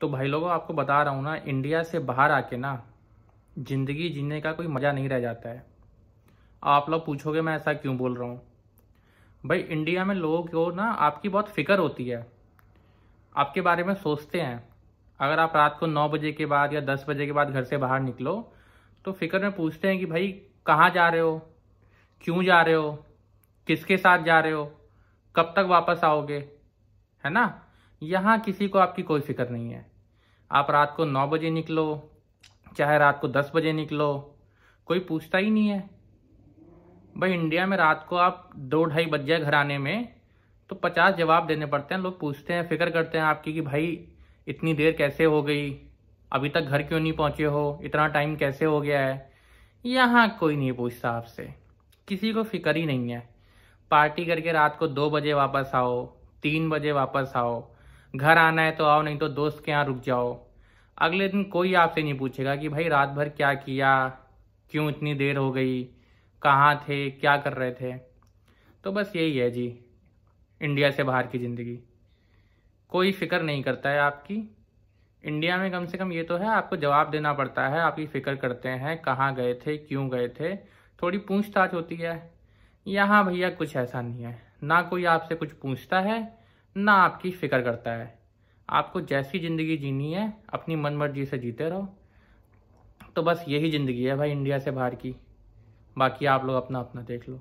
तो भाई लोगों आपको बता रहा हूँ ना इंडिया से बाहर आके ना ज़िंदगी जीने का कोई मज़ा नहीं रह जाता है आप लोग पूछोगे मैं ऐसा क्यों बोल रहा हूँ भाई इंडिया में लोगों को ना आपकी बहुत फ़िक्र होती है आपके बारे में सोचते हैं अगर आप रात को नौ बजे के बाद या दस बजे के बाद घर से बाहर निकलो तो फिक्र में पूछते हैं कि भाई कहाँ जा रहे हो क्यों जा रहे हो किसके साथ जा रहे हो कब तक वापस आओगे है ना यहाँ किसी को आपकी कोई फिक्र नहीं है आप रात को नौ बजे निकलो चाहे रात को दस बजे निकलो कोई पूछता ही नहीं है भाई इंडिया में रात को आप दो ढाई बज जाए घर आने में तो पचास जवाब देने पड़ते हैं लोग पूछते हैं फिक्र करते हैं आपकी कि भाई इतनी देर कैसे हो गई अभी तक घर क्यों नहीं पहुंचे हो इतना टाइम कैसे हो गया है यहाँ कोई नहीं पूछता आपसे किसी को फिक्र ही नहीं है पार्टी करके रात को दो बजे वापस आओ तीन बजे वापस आओ घर आना है तो आओ नहीं तो दोस्त के यहाँ रुक जाओ अगले दिन कोई आपसे नहीं पूछेगा कि भाई रात भर क्या किया क्यों इतनी देर हो गई कहाँ थे क्या कर रहे थे तो बस यही है जी इंडिया से बाहर की ज़िंदगी कोई फिक्र नहीं करता है आपकी इंडिया में कम से कम ये तो है आपको जवाब देना पड़ता है आपकी फ़िक्र करते हैं कहाँ गए थे क्यों गए थे थोड़ी पूछताछ होती है यहाँ भैया कुछ ऐसा नहीं है ना कोई आपसे कुछ पूछता है ना आपकी फिक्र करता है आपको जैसी ज़िंदगी जीनी है अपनी मन मर्जी से जीते रहो तो बस यही ज़िंदगी है भाई इंडिया से बाहर की बाकी आप लोग अपना अपना देख लो